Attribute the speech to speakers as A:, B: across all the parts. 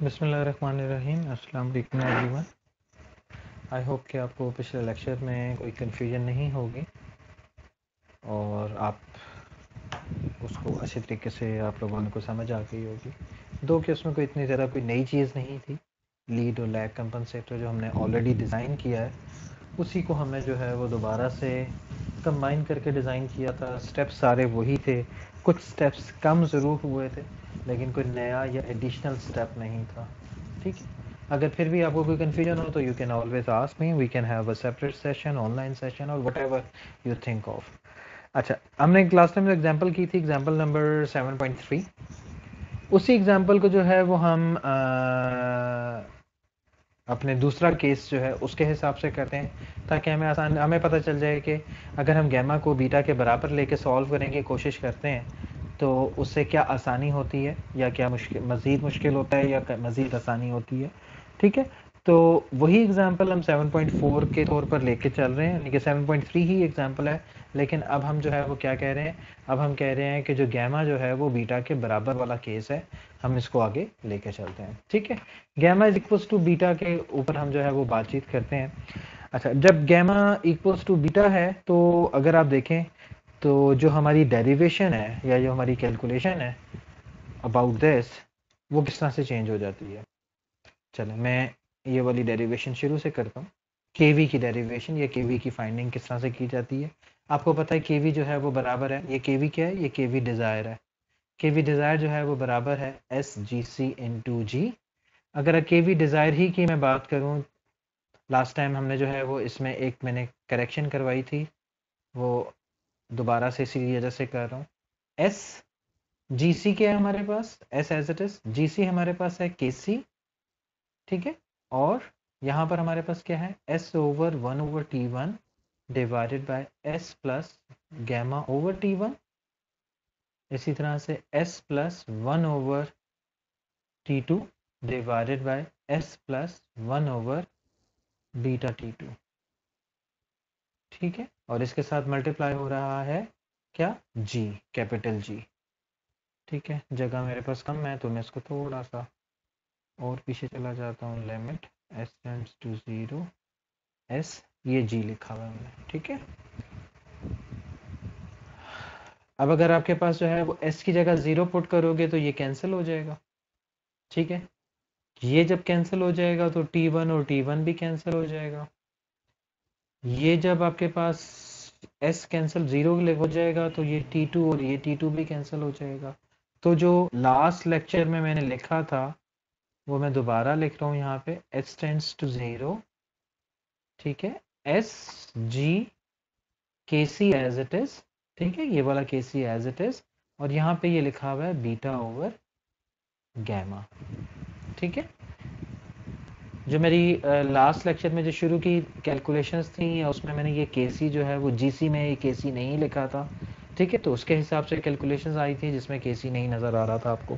A: बसमीम अल्लाम आई होप कि आपको पिछले लेक्चर में कोई कन्फ्यूजन नहीं होगी और आप उसको अच्छे तरीके से आप लोगों को समझ आ गई होगी दो कि उसमें कोई इतनी ज़्यादा कोई नई चीज़ नहीं थी लीड और लैग कंपनसेटर जो हमने ऑलरेडी डिज़ाइन किया है उसी को हमने जो है वो दोबारा से कंबाइन करके डिज़ाइन किया था स्टेप्स सारे वही थे कुछ स्टेप्स कम ज़रूर हुए थे लेकिन कोई नया या एडिशनल स्टेप नहीं था ठीक है अगर फिर भी आपको कोई कन्फ्यूजन हो तो you can always ask me we can have a separate session online session और whatever you think of अच्छा हमने लास्ट टाइम एग्जाम्पल की थी example number seven point three उसी एग्जाम्पल को जो है वो हम आ, अपने दूसरा केस जो है उसके हिसाब से करते हैं ताकि हमें आसान हमें पता चल जाए कि अगर हम गैमा को बीटा के बराबर लेके सॉल्व करने की कोशिश करते हैं तो उससे क्या आसानी होती है या क्या मुश्किल मज़ीद मुश्किल होता है या मज़ीद आसानी होती है ठीक है तो वही एग्ज़ाम्पल हम 7.4 के तौर पर लेके चल रहे हैं यानी कि 7.3 ही एग्ज़ाम्पल है लेकिन अब हम जो है वो क्या कह रहे हैं अब हम कह रहे हैं कि जो गैमा जो है वो बीटा के बराबर वाला केस है हम इसको आगे लेके चलते हैं ठीक है gamma is equals to beta के ऊपर हम जो है वो बातचीत करते हैं अच्छा जब गैमा इक्वल्स टू बीटा है तो अगर आप देखें तो जो हमारी डेरिवेशन है या जो हमारी कैलकुलेशन है अबाउट दिस वो किस तरह से चेंज हो जाती है चलो मैं ये वाली डेरिवेशन शुरू से करता हूँ के की डेरिवेशन या के की फाइंडिंग किस तरह से की जाती है आपको पता है के जो है वो बराबर है ये के क्या है ये के वी डिज़ायर है के वी डिज़ायर जो है वो बराबर है S G C in to जी अगर के वी डिज़ायर ही की मैं बात करूँ लास्ट टाइम हमने जो है वो इसमें एक मैंने करेक्शन करवाई थी वो दोबारा से इसी वजह से कर रहा हूँ एस जी सी क्या है हमारे पास S as it is G C हमारे पास है के सी ठीक है और यहाँ पर हमारे पास क्या है S over one over T one divided by S plus gamma over T one इसी तरह से S plus one over T two divided by S plus one over beta T two ठीक है और इसके साथ मल्टीप्लाई हो रहा है क्या जी कैपिटल जी ठीक है जगह मेरे पास कम है तो मैं इसको थोड़ा सा और पीछे चला जाता हूँ limit S tends to zero S ये जी लिखा हुआ है हमने ठीक है अब अगर आपके पास जो है वो एस की जगह ज़ीरो पुट करोगे तो ये कैंसिल हो जाएगा ठीक है ये जब कैंसिल हो जाएगा तो टी वन और टी वन भी कैंसिल हो जाएगा ये जब आपके पास एस कैंसिल जीरो हो जाएगा तो ये टी टू और ये टी टू भी कैंसिल हो जाएगा तो जो लास्ट लेक्चर में मैंने लिखा था वो मैं दोबारा लिख रहा हूँ यहाँ पे एस टेंस टू ज़ीरो ठीक है एस जी के सी एज इट इज़ ठीक है ये वाला के सी एज इट इज़ और यहाँ पे ये लिखा हुआ है बीटा ओवर गैमा ठीक है जो मेरी लास्ट लेक्चर में जो शुरू की कैलकुलेशंस थी उसमें मैंने ये केसी जो है वो जीसी में ये केसी नहीं लिखा था ठीक है तो उसके हिसाब से कैलकुलेशंस आई थी जिसमें केसी नहीं नज़र आ रहा था आपको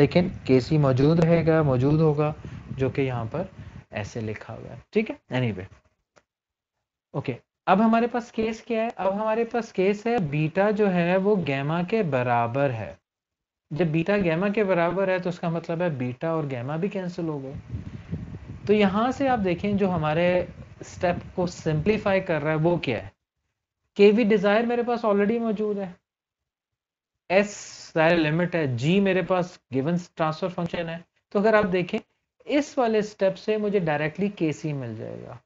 A: लेकिन केसी मौजूद रहेगा मौजूद होगा जो कि यहाँ पर ऐसे लिखा हुआ है ठीक है एनी anyway, ओके अब हमारे पास केस क्या है अब हमारे पास केस है बीटा जो है वो गैमा के बराबर है जब बीटा गैमा के बराबर है तो उसका मतलब है बीटा और गैमा भी कैंसिल हो गए तो यहां से आप देखें जो हमारे स्टेप को सिंप्लीफाई कर रहा है वो क्या है के वी डिजायर मेरे पास ऑलरेडी मौजूद है एस सारे लिमिट है जी मेरे पास गिवन ट्रांसफर फंक्शन है तो अगर आप देखें इस वाले स्टेप से मुझे डायरेक्टली के सी मिल जाएगा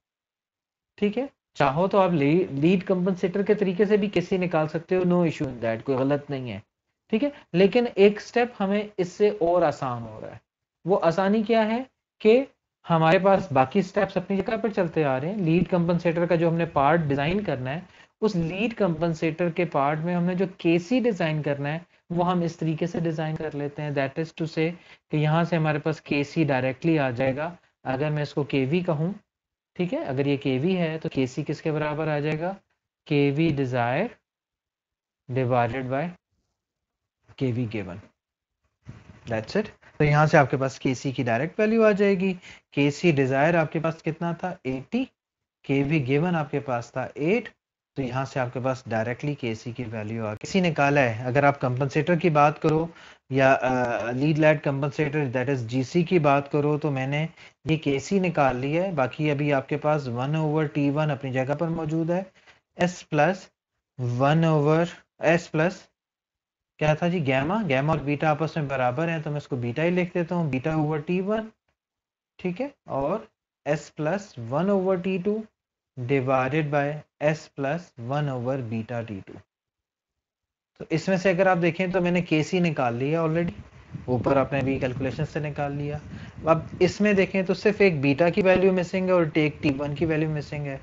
A: ठीक है चाहो तो आप लीड कंपनसेटर के तरीके से भी केसी निकाल सकते हो नो इशू इन दैट कोई गलत नहीं है ठीक है लेकिन एक स्टेप हमें इससे और आसान हो रहा है वो आसानी क्या है कि हमारे पास बाकी स्टेप्स अपनी जगह पर चलते आ रहे हैं लीड कंपनसेटर का जो हमने पार्ट डिजाइन करना है उस लीड कंपनसेटर के पार्ट में हमने जो केसी डिजाइन करना है वो हम इस तरीके से डिजाइन कर लेते हैं दैट इज टू से कि यहाँ से हमारे पास के डायरेक्टली आ जाएगा अगर मैं इसको के वी ठीक है अगर ये के है तो के सी किसके बराबर आ जाएगा K V desire divided by K V given that's it तो यहाँ से आपके पास के सी की डायरेक्ट वैल्यू आ जाएगी के सी डिजायर आपके पास कितना था 80 के वी गिवन आपके पास था 8 तो यहाँ से आपके पास डायरेक्टली के सी की वैल्यू आ किसी कहा है अगर आप कंपनसेटर की बात करो या lead light compensator that is G की बात करो तो मैंने ये के सी निकाल ली है बाकी अभी आपके पास वन ओवर टी वन अपनी जगह पर मौजूद है S plus one over S plus क्या था जी गैमा गैमा और बीटा आपस में बराबर है तो मैं इसको बीटा ही लिख देता हूँ बीटा ओवर टी वन ठीक है और S plus one over T two divided by S plus one over beta T two तो इसमें से अगर आप देखें तो मैंने के सी निकाल लिया ऑलरेडी ऊपर आपने भी कैलकुलेशन से निकाल लिया अब इसमें देखें तो सिर्फ एक बीटा की वैल्यू मिसिंग है और टेक टी वन की वैल्यू मिसिंग है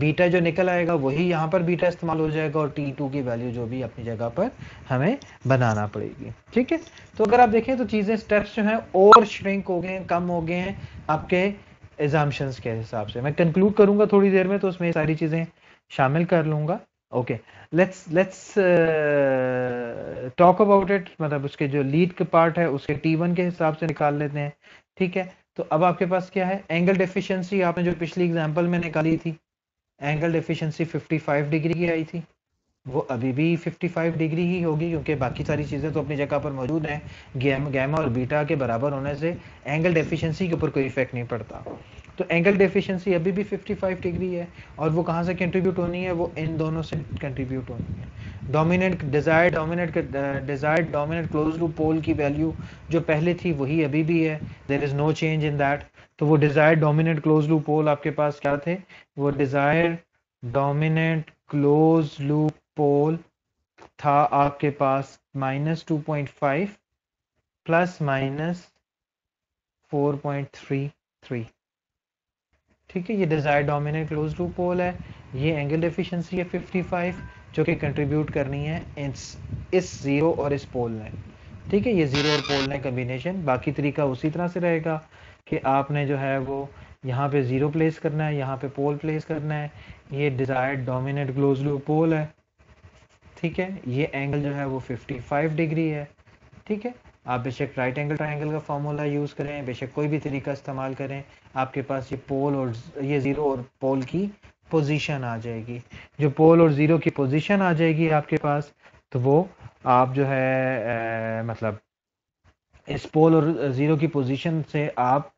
A: बीटा जो निकल आएगा वही यहाँ पर बीटा इस्तेमाल हो जाएगा और टी टू की वैल्यू जो भी अपनी जगह पर हमें बनाना पड़ेगी ठीक है तो अगर आप देखें तो चीज़ें स्टेप्स जो है और श्रिंक हो गए हैं कम हो गए हैं आपके एग्जाम्शंस के हिसाब से मैं कंक्लूड करूंगा थोड़ी देर में तो उसमें सारी चीज़ें शामिल कर लूंगा okay let's let's talk about it मतलब उसके जो लीड के पार्ट है उसके टी वन के हिसाब से निकाल लेते हैं ठीक है तो अब आपके पास क्या है एंगल डेफिशिएंसी आपने जो पिछली एग्जांपल में निकाली थी एंगल डिफिशेंसी 55 डिग्री की आई थी वो अभी भी 55 डिग्री ही होगी क्योंकि बाकी सारी चीज़ें तो अपनी जगह पर मौजूद हैं गैम गैमा और बीटा के बराबर होने से एंगल डिफिशेंसी के ऊपर कोई इफेक्ट नहीं पड़ता तो एंगल डिफिशेंसी अभी भी 55 डिग्री है और वो कहाँ से कंट्रीब्यूट होनी है वो इन दोनों से कंट्रीब्यूट होनी है dominant desire dominant desire dominant close to pole की वैल्यू जो पहले थी वही अभी भी है there is no change in that तो वो desire dominant close loop pole आपके पास क्या थे वो desire dominant close loop pole था आपके पास minus two point five plus minus four point three three ठीक है ये desire dominant close loop pole है ये एंगल डिफिशियंसी है 55 जो कि कंट्रीब्यूट करनी है इस इस जीरो और इस पोल ने ठीक है ये जीरो और पोल ने कम्बिनेशन बाकी तरीका उसी तरह से रहेगा कि आपने जो है वो यहाँ पे ज़ीरो प्लेस करना है यहाँ पे पोल प्लेस करना है ये डिज़ायर्ड डोमिनेट क्लोज लू पोल है ठीक है ये एंगल जो है वो 55 डिग्री है ठीक है आप बेशक राइट एंगल ट्राइंगल का फार्मूला यूज़ करें बेशक कोई भी तरीका इस्तेमाल करें आपके पास ये पोल और ये ज़ीरो और पोल की पोजिशन आ जाएगी जो पोल और ज़ीरो की पोजिशन आ जाएगी आपके पास तो वो आप जो है ए, मतलब इस पोल और ज़ीरो की पोजीशन से आप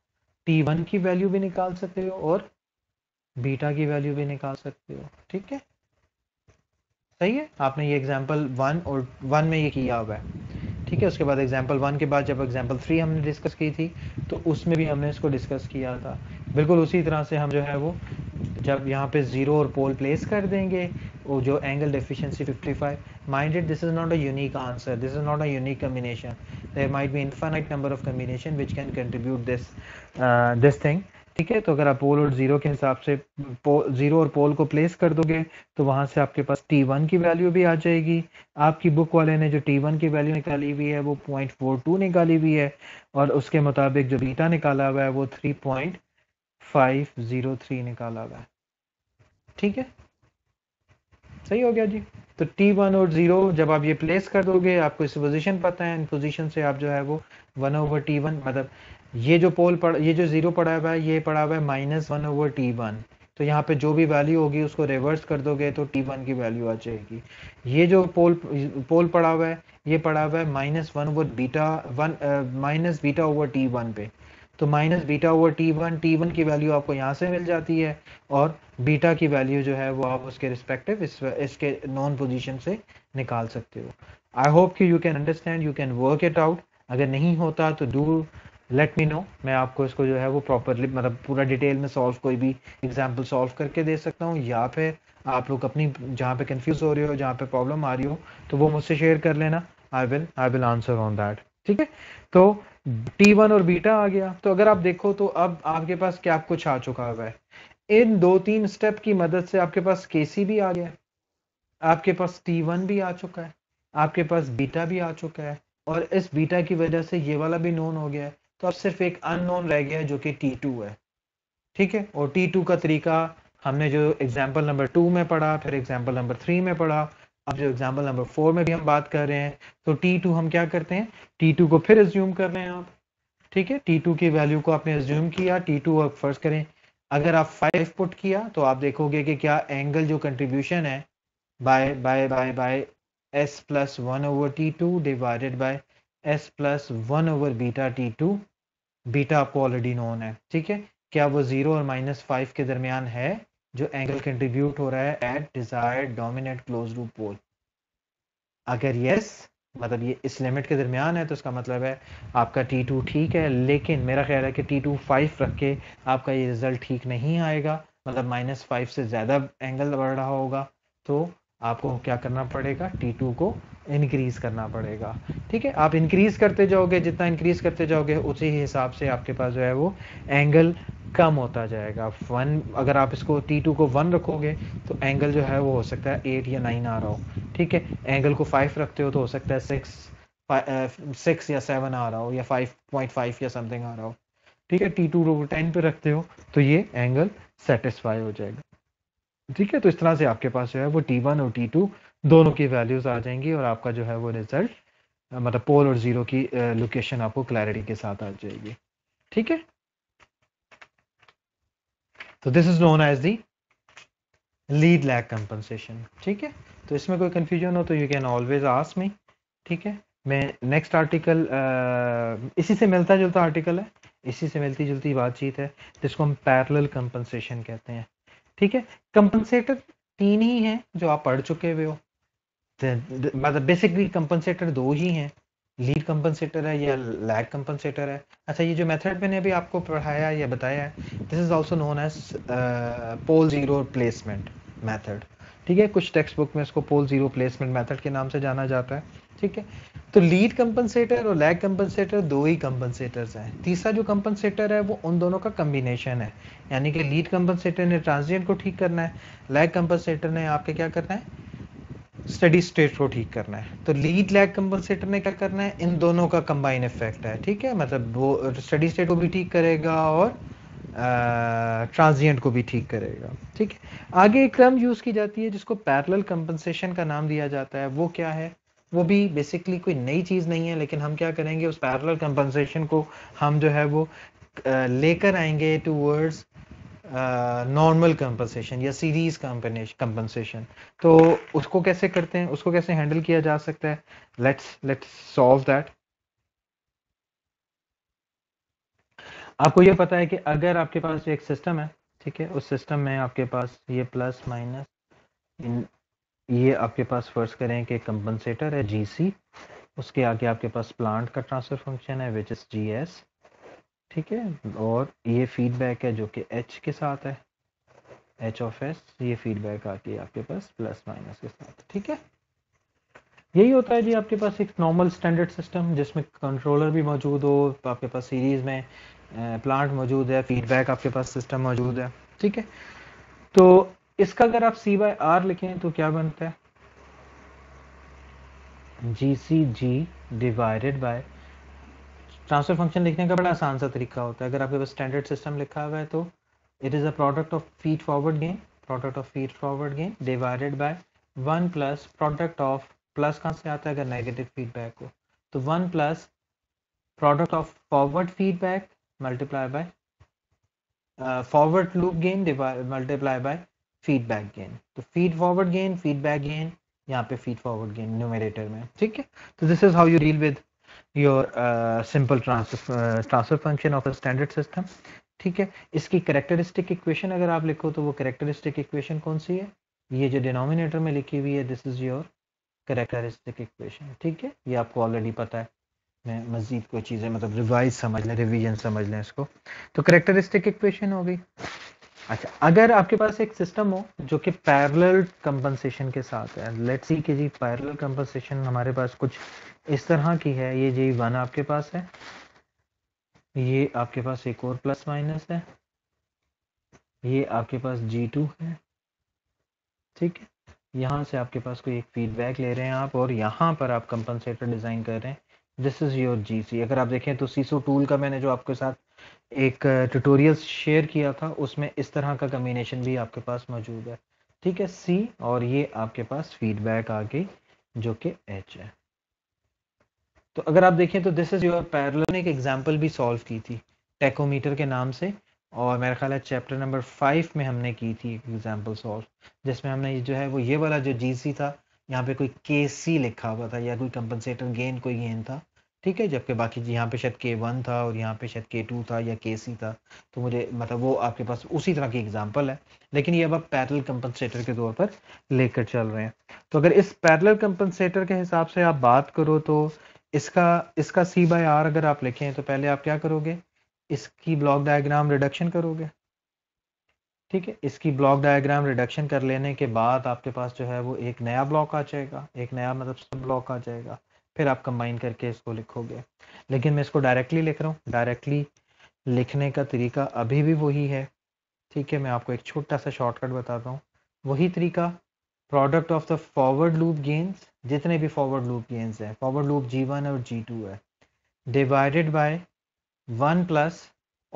A: टी वन की वैल्यू भी निकाल सकते हो और बीटा की वैल्यू भी निकाल सकते हो ठीक है सही है आपने ये एग्जाम्पल वन और वन में ये किया हुआ है ठीक है उसके बाद एग्जाम्पल वन के बाद जब एग्जाम्पल थ्री हमने डिस्कस की थी तो उसमें भी हमने इसको डिस्कस किया था बिल्कुल उसी तरह से हम जो है वो जब यहाँ पे ज़ीरो और पोल प्लेस कर देंगे वो जो angle deficiency 55 minded this is not a unique answer this is not a unique combination there might be infinite number of combination which can contribute this this thing ठीक है तो अगर आप पोल और जीरो के हिसाब से जीरो और पोल को प्लेस कर दोगे तो वहां से आपके पास टी वन की वैल्यू भी आ जाएगी आपकी बुक वाले ने जो टी वन की वैल्यू निकाली हुई है वो पॉइंट फोर टू निकाली हुई है और उसके मुताबिक जो बीटा निकाला हुआ है वो three point five zero three निकाला हुआ है ठीक है सही हो गया जी तो टी वन और जीरो जब आप ये प्लेस कर दोगे आपको इस पोजीशन पता है इन पोजीशन से आप जो है वो वन ओवर टी वन मतलब ये जो पोल पड़ ये जो जीरो पड़ा हुआ है ये पड़ा हुआ है minus one over T one तो यहाँ पे जो भी वैल्यू होगी उसको रिवर्स कर दोगे तो टी वन की वैल्यू आ जाएगी ये जो पोल पोल पड़ा हुआ है ये पड़ा हुआ है minus one over beta one minus beta over T one पे तो minus beta over T one T one की वैल्यू आपको यहाँ से मिल जाती है और बीटा की वैल्यू जो है वो आप उसके रिस्पेक्टिव इस इसके नॉन पोजीशन से निकाल सकते हो आई होप कि you can understand you can work it out अगर नहीं होता तो डू लेट मी नो मैं आपको इसको जो है वो प्रॉपरली मतलब पूरा डिटेल में सॉल्व कोई भी एग्जाम्पल सॉल्व करके दे सकता हूँ या फिर आप लोग अपनी जहाँ पे कंफ्यूज हो रहे हो जहाँ पे प्रॉब्लम आ रही हो तो वो मुझसे शेयर कर लेना I will I will answer on that ठीक है तो टी वन और बीटा आ गया तो अगर आप देखो तो अब आपके पास क्या कुछ आ चुका हुआ है इन दो तीन स्टेप की मदद से आपके पास के भी आ गया आपके पास टी वन भी आ चुका है आपके पास बीटा भी आ चुका है और इस बीटा की वजह से ये वाला भी नोन हो गया है तो अब सिर्फ एक अननोन रह गया है जो कि टी टू है ठीक है और टी टू का तरीका हमने जो एग्जाम्पल नंबर टू में पढ़ा फिर एग्जाम्पल नंबर थ्री में पढ़ा अब जो एग्जाम्पल नंबर फोर में भी हम बात कर रहे हैं तो टी टू हम क्या करते हैं टी टू को फिर एज्यूम कर रहे हैं आप ठीक है टी टू की वैल्यू को आपने एज्यूम किया टी टू और फर्ज करें अगर आप फाइव पुट किया तो आप देखोगे कि क्या एंगल जो कंट्रीब्यूशन है by by by by S plus one over T two divided by S plus one over beta T two beta आपको ऑलरेडी नोन है ठीक है क्या वो जीरो और माइनस फाइव के दरमियान है जो एंगल कंट्रीब्यूट हो रहा है एट डिजायर्ड डोमिनेट क्लोज रूप पोल अगर यस मतलब ये इस लिमिट के दरमियान है तो इसका मतलब है आपका टी टू ठीक है लेकिन मेरा ख्याल है कि टी टू फाइव रख के आपका ये रिजल्ट ठीक नहीं आएगा मतलब माइनस फाइव से ज़्यादा एंगल बढ़ रहा होगा तो आपको क्या करना पड़ेगा टी टू को इंक्रीज करना पड़ेगा ठीक है आप इंक्रीज करते जाओगे जितना इंक्रीज करते जाओगे उसी हिसाब से आपके पास जो है वो एंगल कम होता जाएगा वन अगर आप इसको टी टू को वन रखोगे तो एंगल जो है वो हो सकता है एट या नाइन आ रहा हो ठीक है एंगल को फाइव रखते हो तो हो सकता है सिक्स सिक्स uh, या सेवन आ रहा हो या फाइव पॉइंट फाइव या समथिंग आ रहा हो ठीक है टी टू टेन पे रखते हो तो ये एंगल सेटिस्फाई हो जाएगा ठीक है तो इस तरह से आपके पास जो है वो टी वन और टी टू दोनों की वैल्यूज आ जाएंगी और आपका जो है वो रिजल्ट मतलब पोल और जीरो की लोकेशन आपको क्लैरिटी के साथ आ जाएगी ठीक है तो this is known as the lead lag compensation ठीक है तो इसमें कोई कंफ्यूजन हो तो you can always ask me ठीक है मैं नेक्स्ट आर्टिकल इसी से मिलता जुलता आर्टिकल है इसी से मिलती जुलती बातचीत है जिसको हम पैरल कंपनसेशन कहते हैं ठीक है कंपनसेटर तीन ही हैं जो आप पढ़ चुके हुए हो मतलब बेसिकली कंपनसेटर दो ही हैं लीड कंपनसेटर है या लैग कंपनसेटर है अच्छा ये जो मेथड मैंने अभी आपको पढ़ाया या बताया है this is also known as pole zero placement method ठीक है कुछ टेक्स्ट बुक में इसको पोल जीरो प्लेसमेंट मेथड के नाम से जाना जाता है ठीक है तो लीड कंपनसेटर और लैग कंपनसेटर दो ही कंपनसेटर्स हैं तीसरा जो कंपनसेटर है वो उन दोनों का कम्बिनेशन है यानी कि लीड कंपनसेटर ने ट्रांसजेंट को ठीक करना है लैग कंपनसेटर ने आपके क्या करना है स्टडी स्टेट को ठीक करना है तो लीड लैग कंपनसेटर ने क्या करना है इन दोनों का कंबाइन इफेक्ट है ठीक है मतलब वो स्टडी स्टेट को भी ठीक करेगा और ट्रांजिएंट को भी ठीक करेगा ठीक आगे एक टर्म यूज की जाती है जिसको पैरेलल कंपनसेशन का नाम दिया जाता है वो क्या है वो भी बेसिकली कोई नई चीज़ नहीं है लेकिन हम क्या करेंगे उस पैरेलल कंपनसेशन को हम जो है वो लेकर आएंगे टू वर्ड्स नॉर्मल कंपनसेशन या सीरीज कंपनसेशन तो उसको कैसे करते हैं उसको कैसे हैंडल किया जा सकता है लेट्स लेट्स सॉल्व दैट आपको ये पता है कि अगर आपके पास एक सिस्टम है ठीक है उस सिस्टम में आपके पास ये प्लस माइनस ये आपके पास फर्ज करें कि कंपनसेटर है सी उसके आगे आपके पास प्लांट का ट्रांसफर फंक्शन है विच इज़ जीएस ठीक है और ये फीडबैक है जो कि एच के साथ है एच ऑफ एस ये फीडबैक आके आपके पास प्लस माइनस के साथ ठीक है यही होता है जी आपके पास एक नॉर्मल स्टैंडर्ड सिस्टम जिसमें कंट्रोलर भी मौजूद हो आपके पास सीरीज में प्लांट मौजूद है फीडबैक आपके पास सिस्टम मौजूद है ठीक है तो इसका अगर आप सी बाई आर लिखें तो क्या बनता है G C G divided by transfer function लिखने का बड़ा आसान सा तरीका होता है अगर आपके पास स्टैंडर्ड सिस्टम लिखा हुआ है तो it is a product of feed forward gain product of feed forward gain divided by one plus product of plus कहाँ से आता है अगर नेगेटिव फीडबैक हो तो one plus product of forward feedback multiply by uh, forward loop gain divide multiply by feedback gain तो feed forward gain feedback gain यहाँ पे फीड फॉरवर्ड गेन न्यूमेरेटर में ठीक है तो this is how you deal with your simple transfer transfer function of a standard system ठीक है इसकी करेक्टरिस्टिक इक्वेशन अगर आप लिखो तो वो करेक्टरिस्टिक इक्वेशन कौन सी है ये जो डिनोमिनेटर में लिखी हुई है this is your characteristic equation ठीक है ये आपको ऑलरेडी पता है मैं मज़ीद कोई चीज़ें मतलब रिवाइज समझ लें रिविजन समझ लें इसको तो करेक्टरिस्टिक इक्वेशन हो गई अच्छा अगर आपके पास एक सिस्टम हो जो कि पैरेलल कंपनसेशन के साथ है लेट्स सी कि जी पैरेलल कंपनसेशन हमारे पास कुछ इस तरह की है ये जी वन आपके पास है ये आपके पास एक और प्लस माइनस है ये आपके पास जी टू है ठीक है यहाँ से आपके पास कोई एक फीडबैक ले रहे हैं आप और यहाँ पर आप कंपनसेटर डिज़ाइन कर रहे हैं दिस इज़ योर जीसी अगर आप देखें तो सीसो टूल का मैंने जो आपके साथ एक ट्यूटोरियल शेयर किया था उसमें इस तरह का कम्बिनेशन भी आपके पास मौजूद है ठीक है सी और ये आपके पास फीडबैक आ गई जो कि एच है तो अगर आप देखें तो दिस इज़ योर पैरल ने एक एग्जाम्पल भी सॉल्व की थी टेकोमीटर के नाम से और मेरा ख्याल है चैप्टर नंबर फाइव में हमने की थी एग्जाम्पल सॉल्व जिसमें हमने जो है वो ये वाला जो जी था यहाँ पे कोई के सी लिखा हुआ था या कोई कंपनसेटर गेन कोई गेन था ठीक है जबकि बाकी यहाँ पे शायद के वन था और यहाँ पे शायद के टू था या के सी था तो मुझे मतलब वो आपके पास उसी तरह की एग्जांपल है लेकिन ये अब आप पैरल कंपनसेटर के तौर पर लेकर चल रहे हैं तो अगर इस पैरल कंपनसेटर के हिसाब से आप बात करो तो इसका इसका सी बाय आर अगर आप लिखें तो पहले आप क्या करोगे इसकी ब्लॉक डायग्राम रिडक्शन करोगे ठीक है इसकी ब्लॉक डायग्राम रिडक्शन कर लेने के बाद आपके पास जो है वो एक नया ब्लॉक आ जाएगा एक नया मतलब सब ब्लॉक आ जाएगा फिर आप कंबाइन करके इसको लिखोगे लेकिन मैं इसको डायरेक्टली लिख रहा हूँ डायरेक्टली लिखने का तरीका अभी भी वही है ठीक है मैं आपको एक छोटा सा शॉर्टकट बताता हूँ वही तरीका product of the forward loop gains जितने भी फॉरवर्ड लूप गेंस हैं फॉरवर्ड लूप जी वन और जी टू है divided by one plus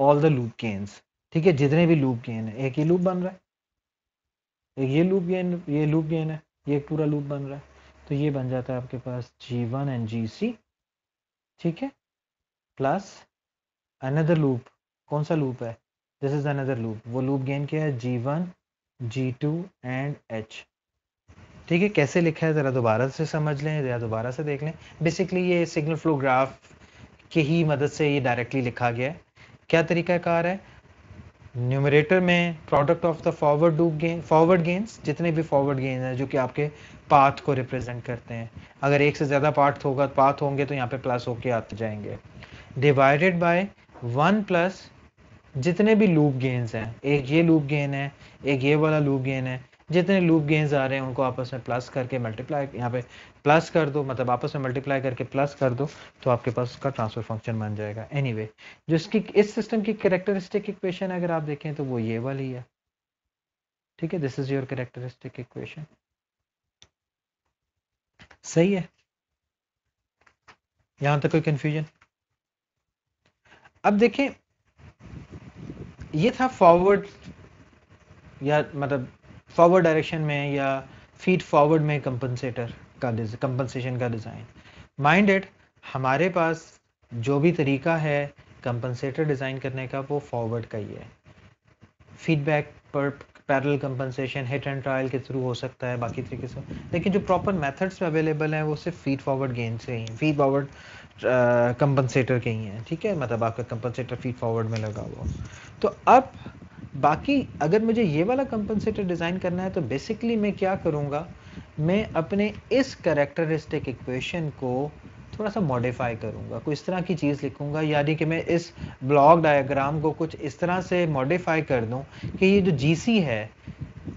A: all the loop gains ठीक है जितने भी लूप गेन है एक ये लूप बन रहा है एक ये लूप गेन ये लूप गेन है ये एक पूरा लूप बन रहा है तो ये बन जाता है आपके पास जी वन एंड जी सी ठीक है प्लस अनदर लूप कौन सा लूप है दिस इज अनदर लूप वो लूप गेन क्या है G one G two and H ठीक है कैसे लिखा है ज़रा दोबारा से समझ लें या दोबारा से देख लें बेसिकली ये सिग्नल फ्लोग्राफ की ही मदद से ये डायरेक्टली लिखा गया है क्या तरीका कार है न्यूमरेटर में product of the forward do gain forward gains जितने भी फॉरवर्ड गेंस हैं जो कि आपके पाथ को रिप्रेजेंट करते हैं अगर एक से ज़्यादा पार्ट होगा पाथ होंगे तो यहाँ पे प्लस होके आते जाएंगे डिवाइडेड बाय वन प्लस जितने भी लूप गेंस हैं एक ये लूप गेन है एक ये वाला लूप गेन है जितने लूप गेंस आ रहे हैं उनको आपस में प्लस करके मल्टीप्लाई यहाँ पे प्लस कर दो मतलब आपस में मल्टीप्लाई करके प्लस कर दो तो आपके पास उसका ट्रांसफर फंक्शन बन जाएगा एनी anyway, जो इसकी इस सिस्टम की करेक्टरिस्टिक इक्वेशन अगर आप देखें तो वो ये वाली है ठीक है this is your characteristic equation सही है यहां तक कोई कंफ्यूजन अब देखें ये था फॉरवर्ड या मतलब फॉरवर्ड डायरेक्शन में या फीट फॉरवर्ड में कंपनसेटर का कंपनसेशन का डिज़ाइन माइंडेड हमारे पास जो भी तरीका है कंपनसेटर डिज़ाइन करने का वो फॉरवर्ड का ही है फीडबैक पर parallel compensation hit and trial के थ्रू हो सकता है बाकी तरीके से लेकिन जो प्रॉपर मेथड्स अवेलेबल हैं वो सिर्फ फीड फॉरवर्ड गेन से ही फीड फॉरवर्ड कंपनसेटर के ही हैं ठीक है मतलब आपका कंपनसेटर फीड फॉरवर्ड में लगा हुआ तो अब बाकी अगर मुझे ये वाला कंपनसेटर डिज़ाइन करना है तो बेसिकली मैं क्या करूँगा मैं अपने इस करेक्टरिस्टिक इक्वेशन को थोड़ा सा मॉडिफाई करूँगा कुछ इस तरह की चीज़ लिखूँगा यानी कि मैं इस ब्लॉक डायग्राम को कुछ इस तरह से मॉडिफाई कर दूँ कि ये जो जी है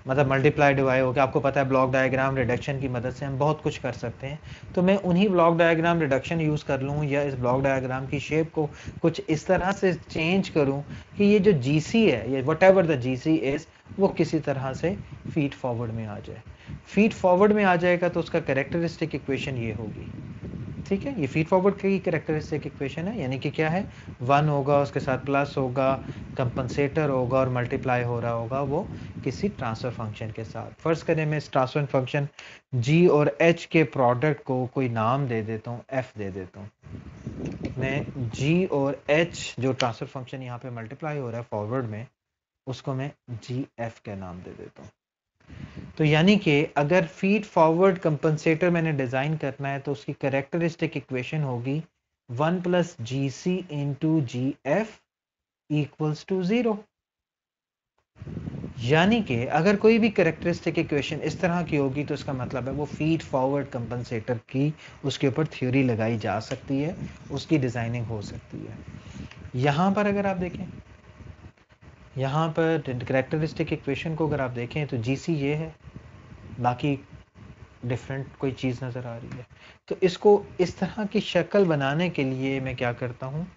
A: मतलब मल्टीप्लाई डिवाइड गया आपको पता है ब्लॉक डायग्राम रिडक्शन की मदद से हम बहुत कुछ कर सकते हैं तो मैं उन्हीं ब्लॉक डायग्राम रिडक्शन यूज़ कर लूँ या इस ब्लॉक डायग्राम की शेप को कुछ इस तरह से चेंज करूँ कि ये जो जी है ये whatever the G C is वो किसी तरह से फीड फॉरवर्ड में आ जाए फीड फॉरवर्ड में आ जाएगा तो उसका करेक्टरिस्टिक इक्वेशन ये होगी ठीक है ये फीड फॉरवर्ड की करेक्टरिस्टिक इक्वेशन है यानी कि क्या है वन होगा उसके साथ प्लस होगा कंपनसेटर होगा और मल्टीप्लाई हो रहा होगा वो किसी ट्रांसफर फंक्शन के साथ फर्स्ट करें मैं इस ट्रांसफर फंक्शन जी और एच के प्रोडक्ट को कोई नाम दे देता हूँ एफ दे देता हूँ मैं जी और एच जो ट्रांसफर फंक्शन यहाँ पे मल्टीप्लाई हो रहा है फॉरवर्ड में उसको मैं जी एफ के नाम दे देता हूँ तो यानी कि अगर फीड फॉरवर्ड कंपनसेटर मैंने डिज़ाइन करना है तो उसकी करेक्टरिस्टिक इक्वेशन होगी one plus G C into G F equals to zero यानी कि अगर कोई भी करेक्टरिस्टिक इक्वेशन इस तरह की होगी तो इसका मतलब है वो फीड फॉरवर्ड कंपनसेटर की उसके ऊपर थ्योरी लगाई जा सकती है उसकी डिज़ाइनिंग हो सकती है यहां पर अगर आप देखें यहाँ पर करेक्टरिस्टिक इक्वेशन को अगर आप देखें तो जी सी ये है बाकी डिफरेंट कोई चीज़ नज़र आ रही है तो इसको इस तरह की शक्ल बनाने के लिए मैं क्या करता हूँ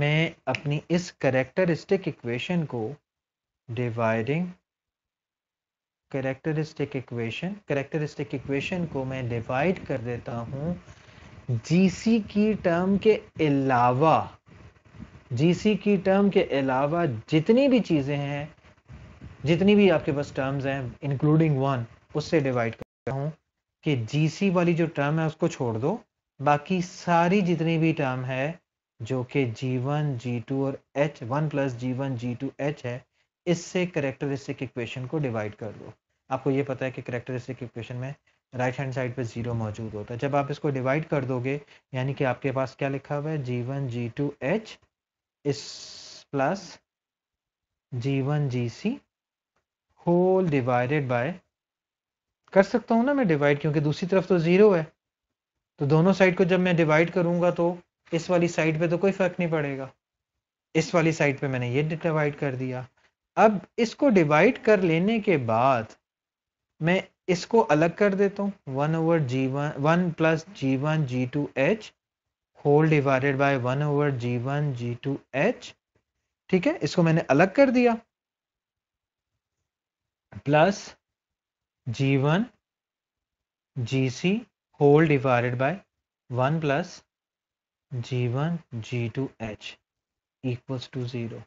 A: मैं अपनी इस करेक्टरिस्टिक इक्वेशन को dividing characteristic equation characteristic equation को मैं डिवाइड कर देता हूँ जी की टर्म के अलावा जीसी की टर्म के अलावा जितनी भी चीज़ें हैं जितनी भी आपके पास टर्म्स हैं इंक्लूडिंग वन उससे डिवाइड करता हूँ कि जीसी वाली जो टर्म है उसको छोड़ दो बाकी सारी जितनी भी टर्म है जो कि जी वन जी टू और H one plus G one G two H है इससे करेक्टरिस्टिक इक्वेशन को डिवाइड कर दो आपको ये पता है कि करेक्टरिस्टिक इक्वेशन में राइट हैंड साइड पे ज़ीरो मौजूद होता है जब आप इसको डिवाइड कर दोगे यानी कि आपके पास क्या लिखा हुआ है G one G two H is plus G1 GC whole divided by कर सकता हूं ना मैं डिवाइड क्योंकि दूसरी तरफ तो ज़ीरो है तो दोनों साइड को जब मैं डिवाइड करूंगा तो इस वाली साइड पे तो कोई फ़र्क नहीं पड़ेगा इस वाली साइड पे मैंने ये डिवाइड कर दिया अब इसको डिवाइड कर लेने के बाद मैं इसको अलग कर देता हूँ one over G one one plus G one G two H whole divided by one over G one G two H ठीक है इसको मैंने अलग कर दिया plus G one G C whole divided by one plus G one G two H equals to zero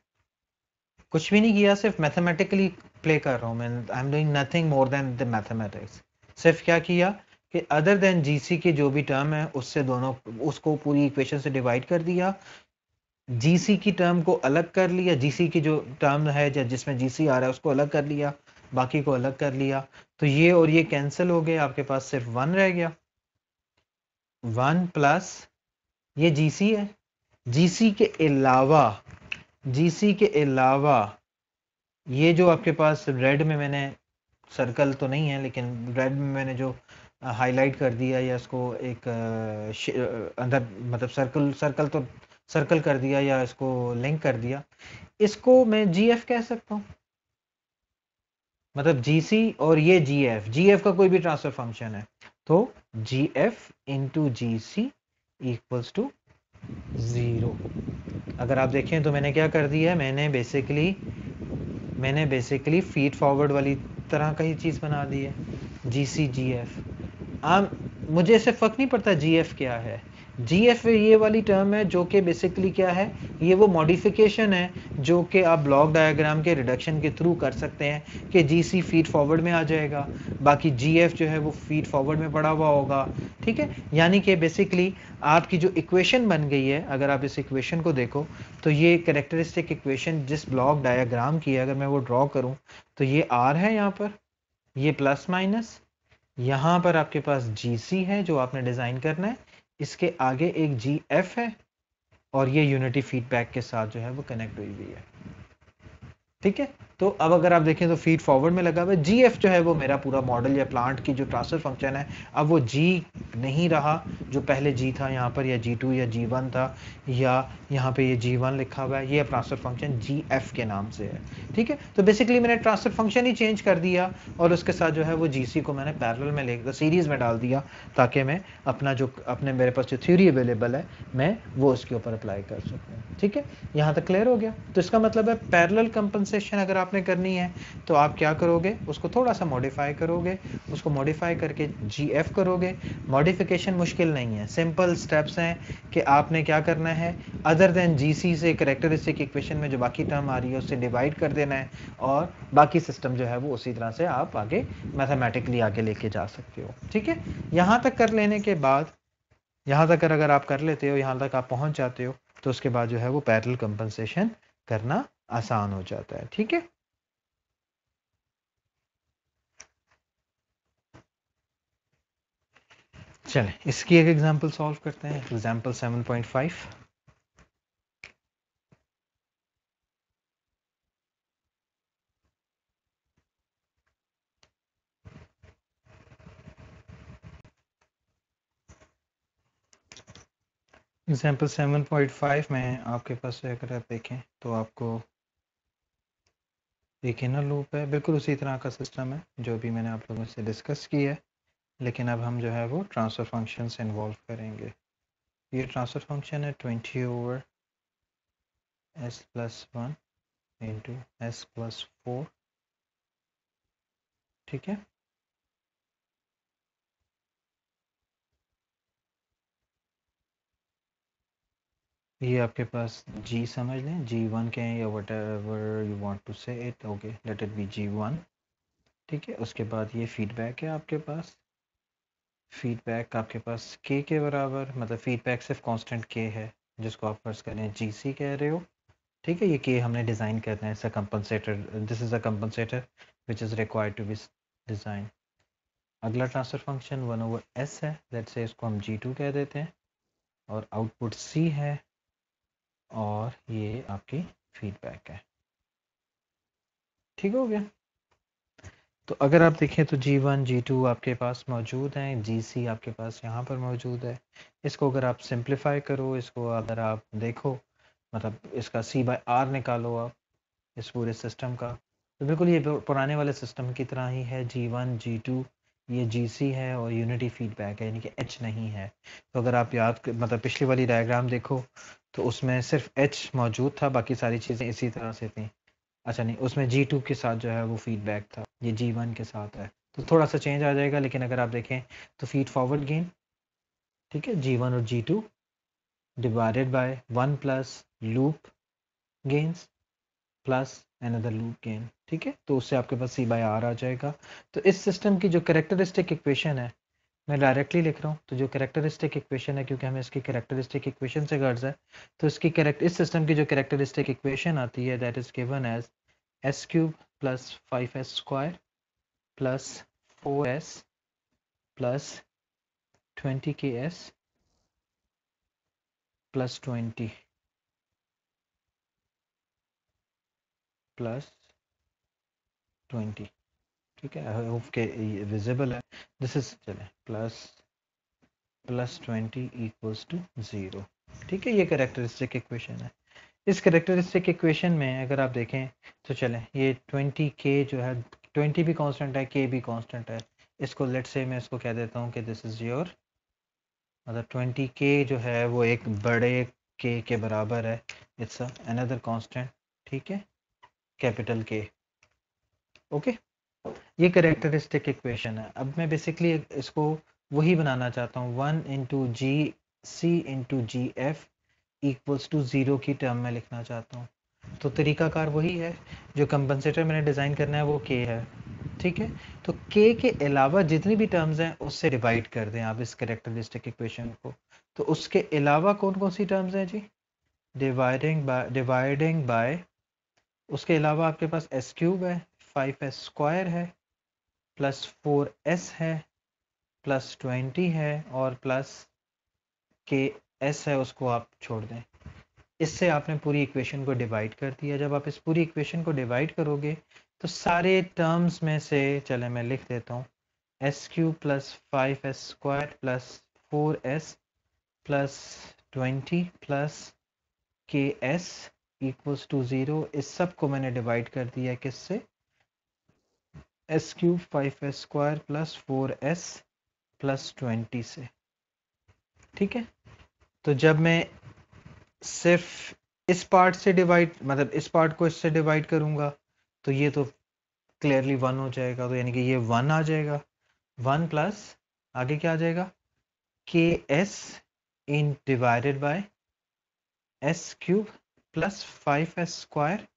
A: कुछ भी नहीं किया सिर्फ मैथमेटिकली प्ले कर रहा हूँ मैं I am doing nothing more than the mathematics सिर्फ क्या किया कि अदर देन जीसी के जो भी टर्म है उससे दोनों उसको पूरी इक्वेशन से डिवाइड कर दिया जीसी की टर्म को अलग कर लिया जीसी की जो टर्म है जिसमें जीसी आ रहा है उसको अलग कर लिया बाकी को अलग कर लिया तो ये और ये कैंसिल हो गए आपके पास सिर्फ वन रह गया वन प्लस ये जीसी है जीसी के अलावा जीसी के अलावा ये जो आपके पास रेड में मैंने सर्कल तो नहीं है लेकिन रेड में मैंने जो हाईलाइट कर दिया या इसको एक अंदर मतलब सर्कल सर्कल तो सर्कल कर दिया या इसको लिंक कर दिया इसको मैं जी एफ कह सकता हूँ मतलब जी सी और ये जी एफ जी एफ का कोई भी ट्रांसफर फंक्शन है तो G F to G C equals to zero अगर आप देखें तो मैंने क्या कर दिया है मैंने बेसिकली मैंने बेसिकली फीड फॉरवर्ड वाली तरह का ही चीज़ बना दी है जी सी जी एफ आम मुझे इससे फ़र्क नहीं पड़ता जीएफ क्या है जीएफ ये वाली टर्म है जो कि बेसिकली क्या है ये वो मॉडिफिकेशन है जो कि आप ब्लॉक डायग्राम के रिडक्शन के थ्रू कर सकते हैं कि जीसी फीड फॉरवर्ड में आ जाएगा बाकी जीएफ जो है वो फीड फॉरवर्ड में पड़ा हुआ होगा ठीक है यानी कि बेसिकली आपकी जो इक्वेशन बन गई है अगर आप इस इक्वेशन को देखो तो ये करेक्टरिस्टिक इक्वेशन जिस ब्लॉक डायाग्राम की है अगर मैं वो ड्रॉ करूँ तो ये आर है यहाँ पर ये प्लस माइनस यहाँ पर आपके पास जी सी है जो आपने डिज़ाइन करना है इसके आगे एक जी एफ है और ये यूनिटी फीडबैक के साथ जो है वो कनेक्ट हुई हुई है ठीक है तो अब अगर आप देखें तो फीड फॉरवर्ड में लगा हुआ है जी एफ जो है वो मेरा पूरा मॉडल या प्लांट की जो ट्रांसफर फंक्शन है अब वो जी नहीं रहा जो पहले जी था यहाँ पर या जी टू या जी वन था या यहाँ पे ये जी वन लिखा हुआ है ये ट्रांसफर फंक्शन जी एफ के नाम से है ठीक है तो बेसिकली मैंने ट्रांसफर फंक्शन ही चेंज कर दिया और उसके साथ जो है वो जी सी को मैंने पैरल में लेकर सीरीज़ में डाल दिया ताकि मैं अपना जो अपने मेरे पास जो थ्योरी अवेलेबल है मैं वो उसके ऊपर अप्लाई कर सकूँ ठीक है यहाँ तक क्लियर हो गया तो इसका मतलब है पैरल कंपनसेशन अगर आप आपने करनी है तो आप क्या करोगे उसको थोड़ा सा मॉडिफाई करोगे उसको मॉडिफाई करके जी एफ करोगे मॉडिफिकेशन मुश्किल नहीं है सिंपल स्टेप्स हैं कि आपने क्या करना है अदर देन जी सी से करेक्टरिस्टिक इक्वेशन में जो बाकी टर्म आ रही है उससे डिवाइड कर देना है और बाकी सिस्टम जो है वो उसी तरह से आप आगे मैथमेटिकली आगे लेके जा सकते हो ठीक है यहाँ तक कर लेने के बाद यहाँ तक अगर आप कर लेते हो यहाँ तक आप पहुँच जाते हो तो उसके बाद जो है वो पैरल कंपनसेशन करना आसान हो जाता है ठीक है चलें इसकी एक एग्जांपल सॉल्व करते हैं एग्जांपल 7.5 एग्जाम्पल 7.5 में आपके पास अगर आप देखें तो आपको एक इनर लूप है बिल्कुल उसी तरह का सिस्टम है जो भी मैंने आप लोगों से डिस्कस किया है लेकिन अब हम जो है वो ट्रांसफ़र फंक्शन से इन्वॉल्व करेंगे ये ट्रांसफ़र फंक्शन है twenty over S plus one into S plus four ठीक है ये आपके पास जी समझ लें जी वन के हैं या whatever you want to say it okay let it be G one ठीक है उसके बाद ये फीडबैक है आपके पास फीडबैक आपके पास के के बराबर मतलब फीडबैक सिर्फ कांस्टेंट के है जिसको आप फर्ज करें जी सी कह रहे हो ठीक है ये के हमने डिज़ाइन करना है इस compensator this is a compensator which is required to be design अगला transfer function one over S है लेट्स से इसको हम जी टू कह देते हैं और आउटपुट सी है और ये आपकी फीडबैक है ठीक हो गया तो अगर आप देखें तो जी वन जी टू आपके पास मौजूद हैं जी सी आपके पास यहाँ पर मौजूद है इसको अगर आप सिंप्लीफाई करो इसको अगर आप देखो मतलब इसका सी बाई आर निकालो आप इस पूरे सिस्टम का तो बिल्कुल ये पुराने वाले सिस्टम की तरह ही है जी वन जी टू ये जी सी है और यूनिटी फीडबैक है यानी कि एच नहीं है तो अगर आप याद मतलब पिछली वाली डायग्राम देखो तो उसमें सिर्फ एच मौजूद था बाकी सारी चीज़ें इसी तरह से थी अच्छा नहीं उसमें जी टू के साथ जो है वो फीडबैक था ये जी वन के साथ है तो थोड़ा सा चेंज आ जाएगा लेकिन अगर आप देखें तो फीड फॉरवर्ड गेन ठीक है जी वन और G two divided by one plus loop gains plus another loop gain ठीक है तो उससे आपके पास सी बाय आर आ जाएगा तो इस सिस्टम की जो करेक्टरिस्टिक इक्वेशन है मैं डायरेक्टली लिख रहा हूँ तो जो करेक्टरिस्टिक इक्वेशन है क्योंकि हमें इसकी करेक्टरिस्टिक इक्वेशन से गर्ज है तो इसकी करेक्ट इस सिस्टम की जो करेक्टरिस्टिक इक्वेशन आती है that is given as S cube plus 5s square plus 4s plus 20ks plus 20 plus 20 okay okay, visible this is plus plus 20 equals to 0 okay this is characteristic equation इस characteristic equation में अगर आप देखें तो चलें ये 20 के जो है 20 भी कांस्टेंट है के भी कांस्टेंट है इसको लेट से मैं इसको कह देता हूँ कि दिस इज़ योर मतलब 20 के जो है वो एक बड़े के के बराबर है इट्स अनदर कांस्टेंट ठीक है कैपिटल के ओके ये करेक्टरिस्टिक इक्वेशन है अब मैं बेसिकली इसको वही बनाना चाहता हूँ one into G C into G F equals to zero की टर्म में लिखना चाहता हूँ तो तरीकाकार वही है जो कंपनसेटर मैंने डिज़ाइन करना है वो के है ठीक है तो के के अलावा जितनी भी टर्म्स हैं उससे डिवाइड कर दें आप इस करेक्टरिस्टिक इक्वेशन को तो उसके अलावा कौन कौन सी टर्म्स हैं G dividing by dividing by उसके अलावा आपके पास एस क्यूब है फाइव एस स्क्वायर है प्लस फोर एस है प्लस ट्वेंटी है और प्लस के एस है उसको आप छोड़ दें इससे आपने पूरी इक्वेशन को डिवाइड कर दिया जब आप इस पूरी इक्वेशन को डिवाइड करोगे तो सारे टर्म्स में से चले मैं लिख देता हूँ S cube plus five S square plus four S plus twenty plus K S equals to zero इस सब को मैंने डिवाइड कर दिया किससे S cube five S square plus four S plus twenty से ठीक है तो जब मैं सिर्फ इस पार्ट से डिवाइड मतलब इस पार्ट को इससे डिवाइड करूंगा तो ये तो क्लियरली वन हो जाएगा तो यानी कि ये वन आ जाएगा वन प्लस आगे क्या आ जाएगा के एस इन divided by S cube plus five S square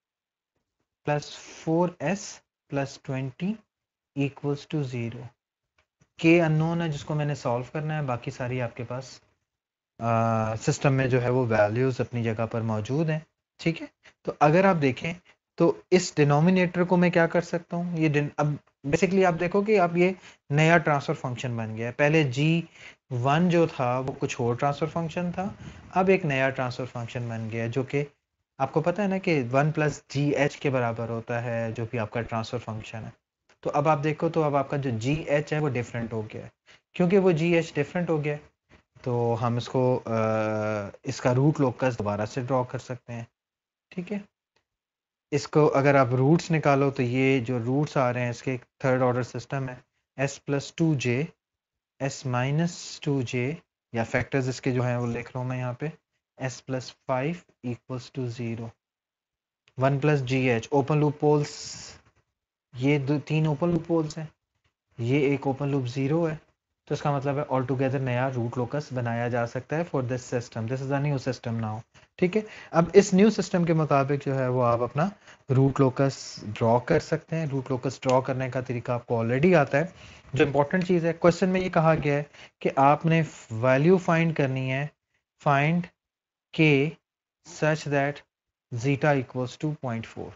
A: plus four S plus twenty equals to zero K unknown है जिसको मैंने सॉल्व करना है बाकी सारी आपके पास सिस्टम में जो है वो वैल्यूज अपनी जगह पर मौजूद हैं ठीक है तो अगर आप देखें तो इस डिनोमिनेटर को मैं क्या कर सकता हूँ ये अब बेसिकली आप देखो कि अब ये नया ट्रांसफर फंक्शन बन गया है पहले जी वन जो था वो कुछ और ट्रांसफर फंक्शन था अब एक नया ट्रांसफर फंक्शन बन गया जो कि आपको पता है ना कि वन प्लस जी एच के बराबर होता है जो कि आपका ट्रांसफर फंक्शन है तो अब आप देखो तो अब आपका जो जी एच है वो डिफरेंट हो गया है क्योंकि वो जी एच डिफरेंट हो गया है तो हम इसको इसका रूट लोकस दोबारा से ड्रॉ कर सकते हैं ठीक है इसको अगर आप रूट्स निकालो तो ये जो रूट्स आ रहे हैं इसके एक थर्ड ऑर्डर सिस्टम है S plus two J S minus two J या फैक्टर्स इसके जो हैं वो लिख रहा हूँ मैं यहाँ पे S plus five equals to zero one plus G H open loop poles ये दो तीन ओपन लूप पोल्स हैं ये एक ओपन लूप ज़ीरो है तो इसका मतलब है ऑल टुगेदर नया रूट लोकस बनाया जा सकता है for this system this is a new system now ठीक है अब इस न्यू सिस्टम के मुताबिक जो है वो आप अपना रूट लोकस ड्रॉ कर सकते हैं रूट लोकस ड्रॉ करने का तरीका आपको ऑलरेडी आता है जो इंपॉर्टेंट चीज़ है क्वेश्चन में ये कहा गया है कि आपने वैल्यू फाइंड करनी है find K such that zeta equals to point four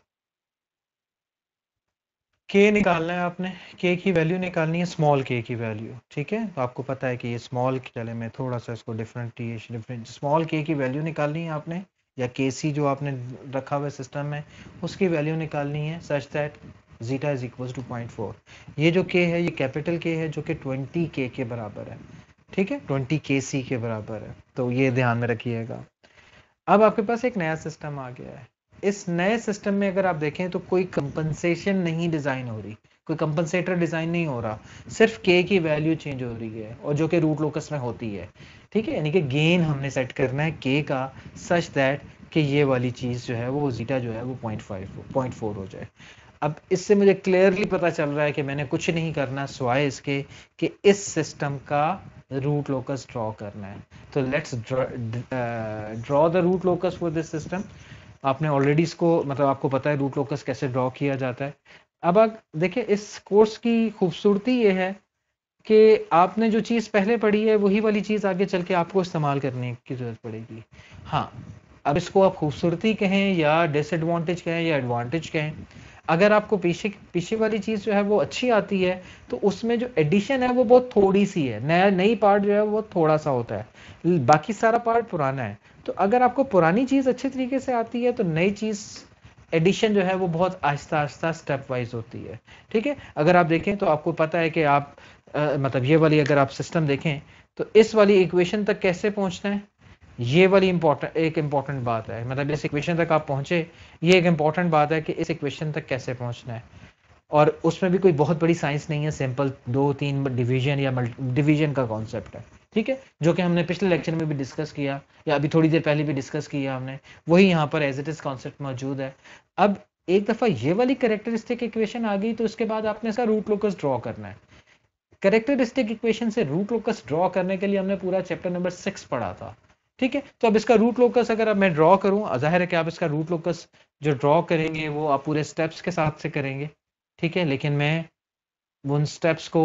A: K निकालना है आपने के की वैल्यू निकालनी है स्मॉल के की वैल्यू ठीक है तो आपको पता है कि ये स्मॉल चले मैं थोड़ा सा इसको डिफरेंट डिफरेंट स्मॉल के की वैल्यू निकालनी है आपने या के सी जो आपने रखा हुआ सिस्टम में उसकी वैल्यू निकालनी है such that zeta is equal to point four ये जो के है ये कैपिटल के है जो कि ट्वेंटी के के बराबर है ठीक है ट्वेंटी के सी के बराबर है तो ये ध्यान में रखिएगा अब आपके पास एक नया सिस्टम आ गया है इस नए सिस्टम में अगर आप देखें तो कोई कंपनसेशन नहीं डिज़ाइन हो रही कोई कंपनसेटर डिज़ाइन नहीं हो रहा सिर्फ के की वैल्यू चेंज हो रही है और जो कि रूट लोकस में होती है ठीक है यानी कि गेन हमने सेट करना है के का सच दैट कि ये वाली चीज़ जो है वो जीटा जो है वो पॉइंट फाइव पॉइंट फोर हो जाए अब इससे मुझे क्लियरली पता चल रहा है कि मैंने कुछ नहीं करना स्वाय इसके कि इस सिस्टम का रूट लोकस ड्रॉ करना है तो let's draw the root locus for this system आपने ऑलरेडी इसको मतलब आपको पता है रूट लोकस कैसे ड्रॉ किया जाता है अब आप देखिए इस कोर्स की खूबसूरती ये है कि आपने जो चीज़ पहले पढ़ी है वही वाली चीज़ आगे चल के आपको इस्तेमाल करने की ज़रूरत पड़ेगी हाँ अब इसको आप खूबसूरती कहें या डिसएडवांटेज कहें या एडवांटेज कहें अगर आपको पीछे पीछे वाली चीज़ जो है वो अच्छी आती है तो उसमें जो एडिशन है वो बहुत थोड़ी सी है नया नई पार्ट जो है वो थोड़ा सा होता है बाकी सारा पार्ट पुराना है तो अगर आपको पुरानी चीज़ अच्छे तरीके से आती है तो नई चीज़ एडिशन जो है वो बहुत आहिस्ता आहिस्ता स्टेप वाइज होती है ठीक है अगर आप देखें तो आपको पता है कि आप आ, मतलब ये वाली अगर आप सिस्टम देखें तो इस वाली इक्वेशन तक कैसे पहुंचना है ये वाली इंपॉर्टेंट एक इंपॉर्टेंट बात है मतलब इस इक्वेशन तक आप पहुंचे ये एक इंपॉर्टेंट बात है कि इस इक्वेशन तक कैसे पहुंचना है और उसमें भी कोई बहुत बड़ी साइंस नहीं है सिंपल दो तीन डिवीजन या डिवीजन का कॉन्सेप्ट है ठीक है जो कि हमने पिछले लेक्चर में भी डिस्कस किया या अभी थोड़ी देर पहले भी डिस्कस किया हमने वही यहाँ पर एज इट इज कॉन्सेप्ट मौजूद है अब एक दफ़ा ये वाली करेक्टरिस्टिक इक्वेशन आ गई तो उसके बाद आपने इसका रूट लोकस ड्रॉ करना है करेक्टरिस्टिक इक्वेशन से रूट लोकस ड्रॉ करने के लिए हमने पूरा चैप्टर नंबर सिक्स पढ़ा था ठीक है तो अब इसका रूट लोकस अगर अब मैं ड्रॉ करूँ जाहिर है कि आप इसका रूट लोकस जो ड्रॉ करेंगे वो आप पूरे स्टेप्स के साथ से करेंगे ठीक है लेकिन मैं उन स्टेप्स को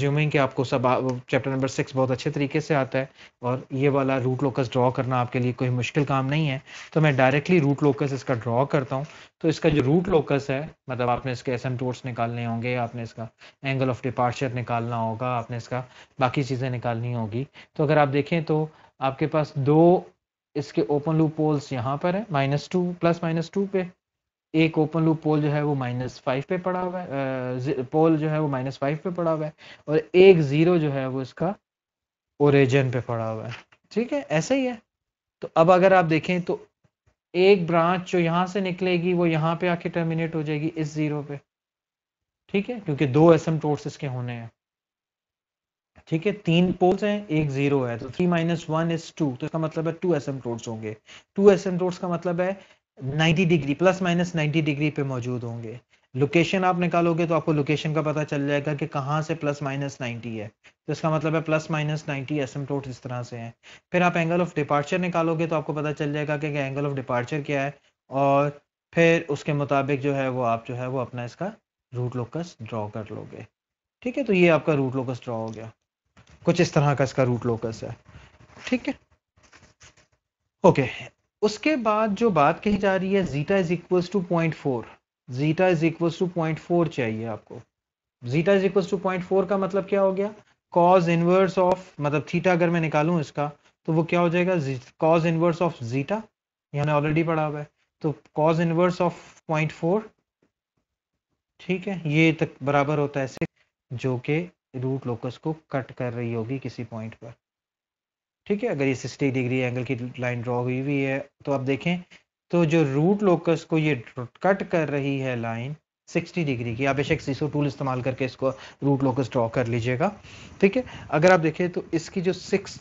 A: ज्यूमिंग कि आपको सब चैप्टर नंबर सिक्स बहुत अच्छे तरीके से आता है और ये वाला रूट लोकस ड्रॉ करना आपके लिए कोई मुश्किल काम नहीं है तो मैं डायरेक्टली रूट लोकस इसका ड्रॉ करता हूँ तो इसका जो रूट लोकस है मतलब आपने इसके एस एम टोर्स निकालने होंगे आपने इसका एंगल ऑफ डिपार्चर निकालना होगा आपने इसका बाकी चीज़ें निकालनी होगी तो अगर आप देखें तो आपके पास दो इसके ओपन लूप पोल्स यहाँ पर है minus two plus minus two पे एक ओपन लूप पोल जो है वो माइनस फाइव पे पड़ा हुआ है पोल जो है वो माइनस फाइव पे पड़ा हुआ है और एक ज़ीरो जो है वो इसका ओरिजिन पे पड़ा हुआ है ठीक है ऐसे ही है तो अब अगर आप देखें तो एक ब्रांच जो यहाँ से निकलेगी वो यहाँ पे आके टर्मिनेट हो जाएगी इस ज़ीरो पे ठीक है क्योंकि दो एस एम टोर्स इसके होने हैं ठीक है तीन पोल्स हैं एक जीरो है तो three minus one is two तो इसका मतलब है टू एस एम होंगे टू एस एम का मतलब है 90 डिग्री प्लस माइनस 90 डिग्री पे मौजूद होंगे लोकेशन आप निकालोगे तो आपको लोकेशन का पता चल जाएगा कि कहाँ से प्लस माइनस 90 है तो इसका मतलब है प्लस माइनस 90 एस एम टोट इस तरह से हैं फिर आप एंगल ऑफ डिपार्चर निकालोगे तो आपको पता चल जाएगा कि एंगल ऑफ डिपार्चर क्या है और फिर उसके मुताबिक जो है वो आप जो है वो अपना इसका रूट लोकस ड्रॉ कर लोगे ठीक है तो ये आपका रूट लोकस ड्रॉ हो गया कुछ इस तरह का इसका रूट लोकस है ठीक है ओके उसके बाद जो बात कही जा रही है zeta is equals to point four zeta is equals to point four चाहिए आपको zeta is equals to point four का मतलब क्या हो गया कॉज इनवर्स ऑफ मतलब थीटा अगर मैं निकालू इसका तो वो क्या हो जाएगा कॉज इनवर्स ऑफ जीटा यानी ऑलरेडी पढ़ा हुआ है तो cos inverse of point four ठीक है ये तक बराबर होता है सिक्स जो कि रूट लोकस को कट कर रही होगी किसी पॉइंट पर ठीक है अगर ये सिक्सटी डिग्री एंगल की लाइन ड्रॉ हुई हुई है तो आप देखें तो जो रूट लोकस को ये कट कर रही है लाइन 60 डिग्री की आप बेशक सीसो टूल इस्तेमाल करके इसको रूट लोकस ड्रॉ कर लीजिएगा ठीक है अगर आप देखें तो इसकी जो सिक्स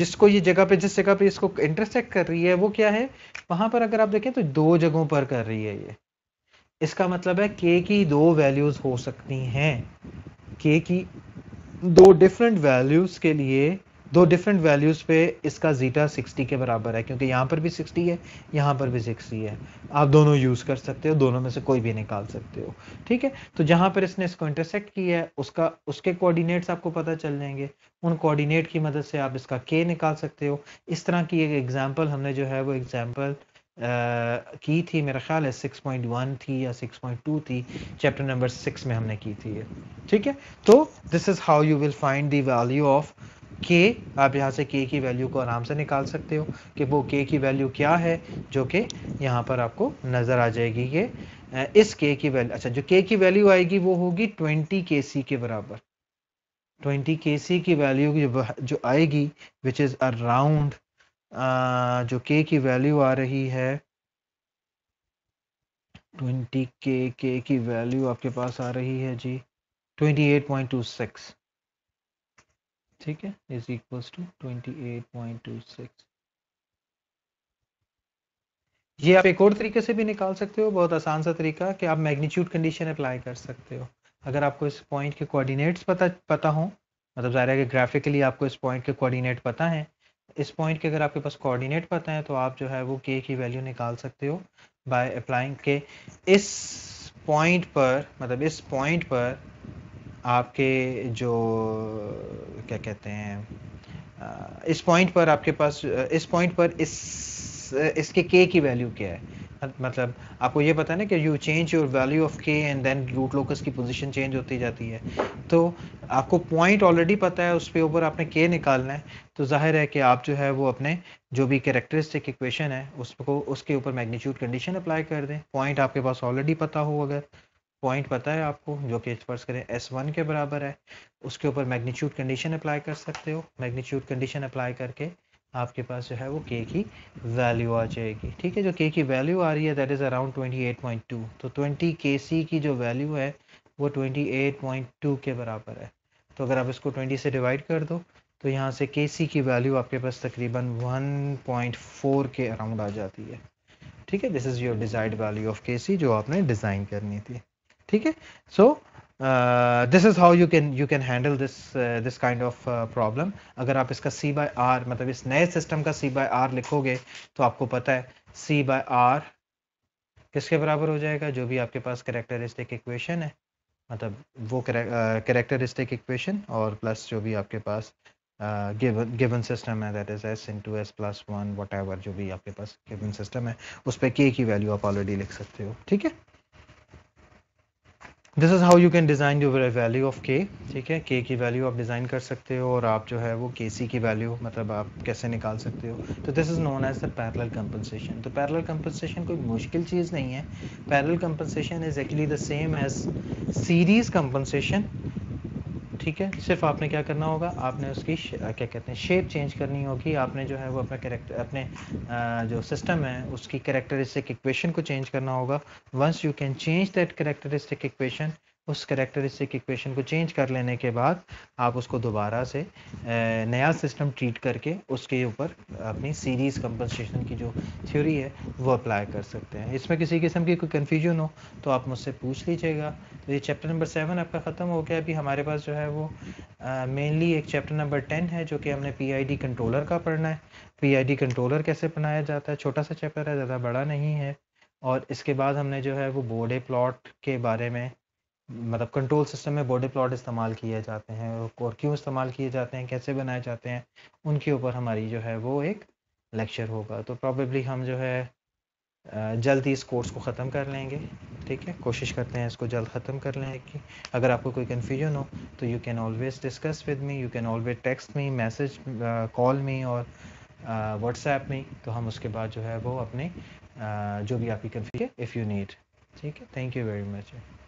A: जिसको ये जगह पे जिस जगह पे इसको इंटरसेक्ट कर रही है वो क्या है वहां पर अगर आप देखें तो दो जगहों पर कर रही है ये इसका मतलब है के की दो वैल्यूज हो सकती हैं के की दो डिफरेंट वैल्यूज़ के लिए दो डिफरेंट वैल्यूज़ पे इसका ज़ीटा 60 के बराबर है क्योंकि यहाँ पर भी 60 है यहाँ पर भी 60 है आप दोनों यूज़ कर सकते हो दोनों में से कोई भी निकाल सकते हो ठीक है तो जहाँ पर इसने इसको इंटरसेक्ट किया है उसका उसके कोऑर्डिनेट्स आपको पता चल जाएंगे उन कोऑर्डिनेट की मदद से आप इसका के निकाल सकते हो इस तरह की एक एग्जाम्पल हमने जो है वो एग्जाम्पल की थी मेरा ख्याल है 6.1 थी या 6.2 थी चैप्टर नंबर सिक्स में हमने की थी ये ठीक है तो this is how you will find the value of K आप यहाँ से के की वैल्यू को आराम से निकाल सकते हो कि वो के की वैल्यू क्या है जो कि यहाँ पर आपको नज़र आ जाएगी ये इस के की वैल्यू अच्छा जो के की वैल्यू आएगी वो होगी ट्वेंटी के सी के बराबर ट्वेंटी के सी की वैल्यू जो आएगी विच इज़ अराउंड जो के की वैल्यू आ रही है ट्वेंटी के के की वैल्यू आपके पास आ रही है G twenty eight point two six ठीक है is equals to twenty eight point two six ये आप एक और तरीके से भी निकाल सकते हो बहुत आसान सा तरीका कि आप मैग्नीट्यूड कंडीशन अप्लाई कर सकते हो अगर आपको इस पॉइंट के कोऑर्डिनेट्स पता पता हो मतलब ज़ाहिर है कि ग्राफिकली आपको इस पॉइंट के कोऑर्डिनेट पता है इस पॉइंट के अगर आपके पास कोऑर्डिनेट पता है तो आप जो है वो के की वैल्यू निकाल सकते हो बाय अप्लाइंग के इस पॉइंट पर मतलब इस पॉइंट पर आपके जो क्या कहते हैं इस पॉइंट पर आपके पास इस पॉइंट पर इस इसके के की वैल्यू क्या है मतलब आपको ये पता है ना कि you change your value of K and then root locus की पोजीशन चेंज होती जाती है तो आपको पॉइंट ऑलरेडी पता है उस पे ऊपर आपने के निकालना है तो जाहिर है कि आप जो है वो अपने जो भी कैरेक्टरिस्टिक इक्वेशन है उसको उसके ऊपर मैग्नीट्यूड कंडीशन अप्लाई कर दें पॉइंट आपके पास ऑलरेडी पता हो अगर पॉइंट पता है आपको जो कि फर्ज करें एस वन के बराबर है उसके ऊपर मैग्नीट्यूड कंडीशन अप्लाई कर सकते हो मैग्नीट्यूड कंडीशन अप्लाई करके आपके पास जो है वो के की वैल्यू आ जाएगी ठीक है जो के की वैल्यू आ रही है दैट इज़ अराउंड 28.2 तो 20 के सी की जो वैल्यू है वो 28.2 के बराबर है तो अगर आप इसको 20 से डिवाइड कर दो तो यहाँ से के सी की वैल्यू आपके पास तकरीबन 1.4 के अराउंड आ जाती है ठीक है this is your desired value of K C जो आपने डिज़ाइन करनी थी ठीक है सो so, Uh, this is how you can you can handle this uh, this kind of uh, problem uh, अगर आप इसका c by r मतलब इस नए सिस्टम का c by r लिखोगे तो आपको पता है c by r किसके बराबर हो जाएगा जो भी आपके पास करेक्टरिस्टिक इक्वेशन है मतलब वो करेक्टरिस्टिक इक्वेशन uh, और प्लस जो भी आपके पास गिवन uh, सिस्टम है that is S into S plus one what जो भी आपके पास गिवन सिस्टम है उस पर के की वैल्यू आप ऑलरेडी लिख सकते हो ठीक है this is how you can design your value of K ठीक है के की वैल्यू आप डिज़ाइन कर सकते हो और आप जो है वो के सी की वैल्यू मतलब आप कैसे निकाल सकते हो तो this is known as the parallel compensation तो पैरल कंपनसेशन कोई मुश्किल चीज़ नहीं है parallel compensation is actually the same as series compensation ठीक है सिर्फ आपने क्या करना होगा आपने उसकी क्या कहते हैं शेप चेंज करनी होगी आपने जो है वो अपना करेक्टर अपने आ, जो सिस्टम है उसकी करेक्टरिस्टिक इक्वेशन को चेंज करना होगा once you can change that characteristic equation उस करेक्टरिस्टिक इक्वेशन को चेंज कर लेने के बाद आप उसको दोबारा से नया सिस्टम ट्रीट करके उसके ऊपर अपनी सीरीज़ कंपनसेशन की जो थ्योरी है वो अप्लाई कर सकते हैं इसमें किसी किस्म की कोई कन्फ्यूजन हो तो आप मुझसे पूछ लीजिएगा तो ये चैप्टर नंबर सेवन आपका ख़त्म हो गया अभी हमारे पास जो है वो मेनली एक चैप्टर नंबर टेन है जो कि हमने पी कंट्रोलर का पढ़ना है पी कंट्रोलर कैसे बनाया जाता है छोटा सा चैप्टर है ज़्यादा बड़ा नहीं है और इसके बाद हमने जो है वो बोर्डे प्लॉट के बारे में मतलब कंट्रोल सिस्टम में बॉडी प्लॉट इस्तेमाल किए जाते हैं और क्यों इस्तेमाल किए जाते हैं कैसे बनाए जाते हैं उनके ऊपर हमारी जो है वो एक लेक्चर होगा तो प्रॉबेबली हम जो है जल्द ही इस कोर्स को ख़त्म कर लेंगे ठीक है कोशिश करते हैं इसको जल्द ख़त्म कर लें कि अगर आपको कोई कन्फ्यूजन हो तो you can always discuss with me you can always text me message call me और व्हाट्सएप में तो हम उसके बाद जो है वो अपने जो भी आपकी कन्फ्यूजन इफ़ यू नीड ठीक है थैंक यू वेरी मच